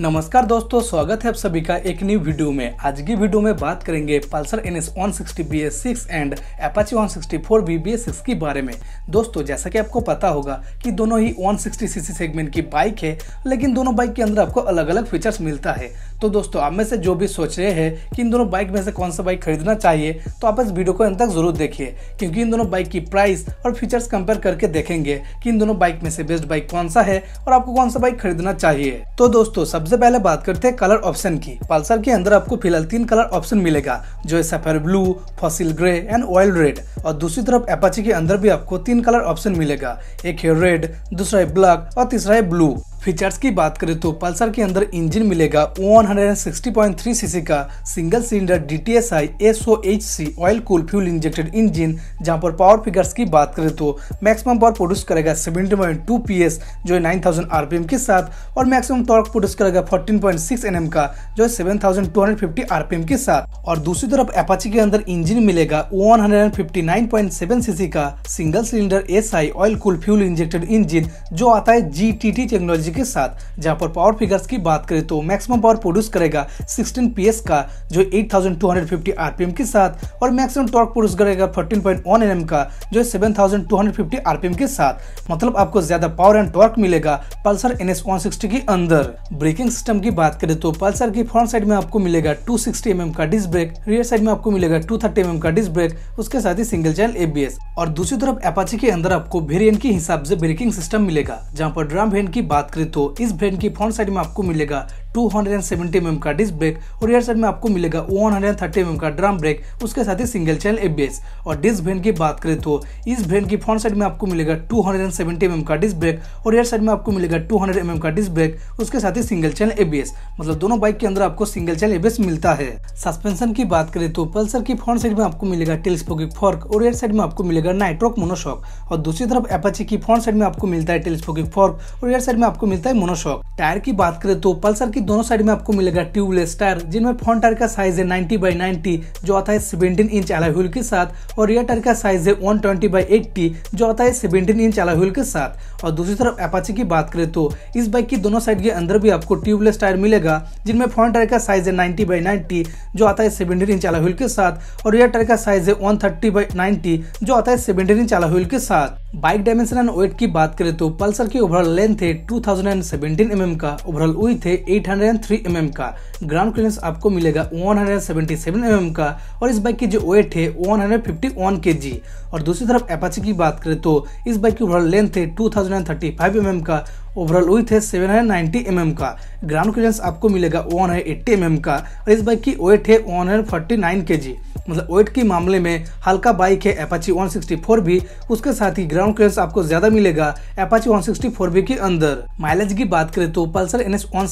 नमस्कार दोस्तों स्वागत है आप सभी का एक न्यू वीडियो में आज की वीडियो में बात करेंगे Pulsar N S one sixty B six and Apache one sixty four B B S six के बारे में दोस्तों जैसा कि आपको पता होगा कि दोनों ही वन सिक्सटी सेगमेंट की बाइक है लेकिन दोनों बाइक के अंदर आपको अलग अलग फीचर्स मिलता है तो दोस्तों आप में से जो भी सोच रहे हैं कि इन दोनों बाइक में से कौन सा बाइक खरीदना चाहिए तो आप इस वीडियो को अंत तक जरूर देखिए क्योंकि इन दोनों बाइक की प्राइस और फीचर्स कंपेयर करके देखेंगे कि इन दोनों बाइक में से बेस्ट बाइक कौन सा है और आपको कौन सा बाइक खरीदना चाहिए तो दोस्तों सबसे पहले बात करते हैं कलर ऑप्शन की पल्सर के अंदर आपको फिलहाल तीन कलर ऑप्शन मिलेगा जो है sapphire blue fossil grey and oil red और दूसरी तरफ एपाची के अंदर भी आपको तीन कलर ऑप्शन मिलेगा एक है रेड दूसरा है ब्लैक और तीसरा है ब्लू फीचर्स की बात करें तो पल्सर के अंदर इंजन मिलेगा 160.3 सीसी का single cylinder D T S I S O H C oil cool fuel injected engine जहां पर पावर फिगर्स की बात करें तो मैक्सिमम पावर प्रोड्यूस करेगा 70.2 पीएस जो है 9000 आरपीएम के साथ और मैक्सिमम टॉर्क प्रोड्यूस करेगा 14.6 एनएम का जो है पी आरपीएम के साथ और दूसरी तरफ एपाची के अंदर इंजिन मिलेगा 159.7 सीसी का single cylinder S I oil cool fuel injected engine जो आता है जी टेक्नोलॉजी टेक्नोलॉजी के साथ जहाँ पर पावर फिगर्स की बात करें तो मैक्सिमम पावर प्रोड्यूस करेगा 16 पीएस का जो 8250 आरपीएम के साथ और मैक्सिमम टॉर्क प्रोड्यूस करेगा 13.1 पॉइंट का जो 7250 आरपीएम के साथ मतलब आपको ज्यादा पावर एंड टॉर्क मिलेगा पल्सर एन एस के अंदर ब्रेकिंग सिस्टम की बात करें तो पल्सर की फ्रंट साइड में आपको मिलेगा टू सिक्सटी mm का डिस्क ब्रेक रियर साइड में आपको मिलेगा टू थर्टी mm का डिस्क ब्रेक उसके साथ ही सिंगल चैनल एबीएस और दूसरी तरफ एपाची के अंदर आपको वेरियंट के हिसाब से ब्रेकिंग सिस्टम मिलेगा जहाँ पर ड्रम हेड की बात करें तो इस ब्रांड की फ्रंट साइड में आपको मिलेगा 270 mm का डिस्क ब्रेक और एयर साइड में आपको मिलेगा 130 mm का ड्रम ब्रेक उसके साथ ही सिंगल चैनल एबीएस और डिस्क ब्रेन की बात करें तो इस ब्रेन की फ्रंट साइड में आपको मिलेगा 270 mm का डिस्क ब्रेक और एयर साइड में आपको मिलेगा 200 mm का डिस्क ब्रेक उसके साथ ही सिंगल चैनल एबीएस मतलब दोनों बाइक के अंदर आपको सिंगल चैनल एबीएस मिलता है सस्पेंशन की बात करें तो पल्सर की फ्रंट साइड में आपको मिलेगा टेलीस्पोकिक फॉर्क और एयर साइड में आपको मिलेगा नाइट्रोक मोनोशॉक और दूसरी तरफ एपाची की फ्रंट साइड में आपको मिलता है टेलीस्पोकिक फॉर्क और एयर साइड में आपको मिलता है मोनोशॉक टायर की बात करें तो पल्सर कि दोनों साइड में आपको मिलेगा ट्यूबलेस टायर जिनमें फ्रंट टायर का साइज है 90 बाई 90 जो आता है 17 इंच अलाई एलाहुल के साथ और रियर टायर का साइज है 120 ट्वेंटी बाई एट्टी जो आता है 17 इंच अलाई एलाहुल के साथ और दूसरी तरफ अपाची की बात करें तो इस बाइक की दोनों साइड के अंदर भी आपको ट्यूबलेस टायर मिलेगा जिनमें फ्रंट टायर का साइज है नाइन्टी बाई नाइन्टी जो आता है सेवेंटीन इंच अलाई एलाहुल के साथ और रियर टायर का साइज है वन थर्टी बाई नाइन्टी जो आता है सेवेंटीन इंच अलाई एलाहुल के साथ बाइक डायमेंशन एंड वेट की बात करें तो पल्सर की ओवरऑल लेंथ है two thousand and seventeen M M का ओवरऑल वेथ है एट 803 mm का ग्राउंड क्लियरेंस आपको मिलेगा 177 mm का और इस बाइक की जो वेट है 151 kg और दूसरी तरफ एपाची की बात करें तो इस बाइक की ओवरऑल लेंथ है 2035 थाउजेंड mm का ओवरऑल विथ है 790 हंड्रेड mm का ग्राउंड क्लियरेंस आपको मिलेगा 180 mm का और इस बाइक की वेट है 149 kg मतलब वेट के मामले में हल्का बाइक है एपाची 164 भी उसके साथ ही ग्राउंड क्लियरेंस आपको ज्यादा मिलेगा एपाची 164 भी के अंदर माइलेज की बात करें तो पल्सर एन एस वन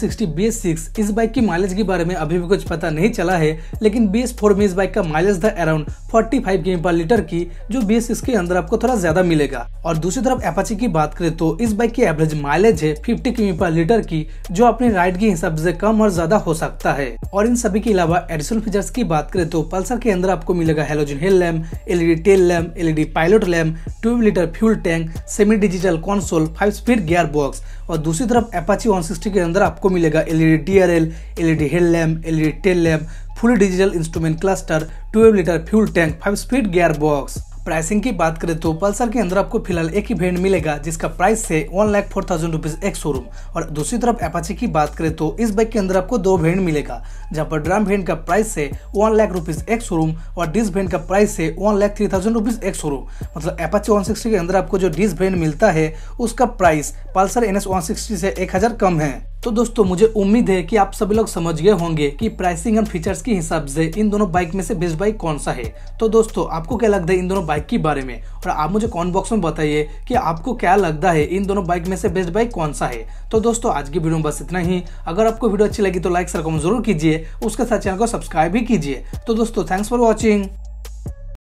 इस बाइक की माइलेज के बारे में अभी भी कुछ पता नहीं चला है लेकिन बी में इस बाइक का माइलेज था around forty five km per litre की जो बी के अंदर आपको थोड़ा ज्यादा मिलेगा और दूसरी तरफ एपाची की बात करें तो इस बाइक की एवरेज माइलेज है फिफ्टी किमी पर लीटर की जो अपने राइड के हिसाब से कम और ज्यादा हो सकता है और इन सभी के अलावा एडिशनल फीचर्स की बात करें तो पल्सर के अंदर अंदर आपको मिलेगा halogen head lamp LED tail lamp LED pilot lamp twelve litre fuel tank semi digital console five speed gear box और दूसरी तरफ अपाची वन के अंदर आपको मिलेगा LED DRL LED head lamp LED tail lamp full digital instrument cluster twelve litre fuel tank five speed gear box pricing की बात करें तो पल्सर के अंदर आपको फिलहाल एक ही वेरियंट मिलेगा जिसका प्राइस है one lakh four thousand rupees ex showroom और दूसरी तरफ एपाची की बात करें तो इस बाइक के अंदर आपको दो वेरियंट मिलेगा जहां पर ड्राम वेरियंट का प्राइस है one lakh rupees ex showroom और डिस वेरियंट का प्राइस है one lakh three thousand rupees ex showroom मतलब एपाची वन सिक्सटी के अंदर आपको जो डिस वेरियंट मिलता है उसका price Pulsar N S one sixty से एक हजार कम है तो दोस्तों मुझे उम्मीद है कि आप सभी लोग समझ गए होंगे कि प्राइसिंग एंड फीचर्स के हिसाब से इन दोनों बाइक में से बेस्ट बाइक कौन सा है तो दोस्तों आपको क्या लगता है इन दोनों बाइक के बारे में और आप मुझे कॉमेंट बॉक्स में बताइए कि आपको क्या लगता है इन दोनों बाइक में से बेस्ट बाइक कौन सा है तो दोस्तों आज की वीडियो में बस इतना ही अगर आपको वीडियो अच्छी लगी तो लाइक सर कमेंट जरूर कीजिए उसके साथ चैनल को सब्सक्राइब भी कीजिए तो दोस्तों थैंक्स फॉर वॉचिंग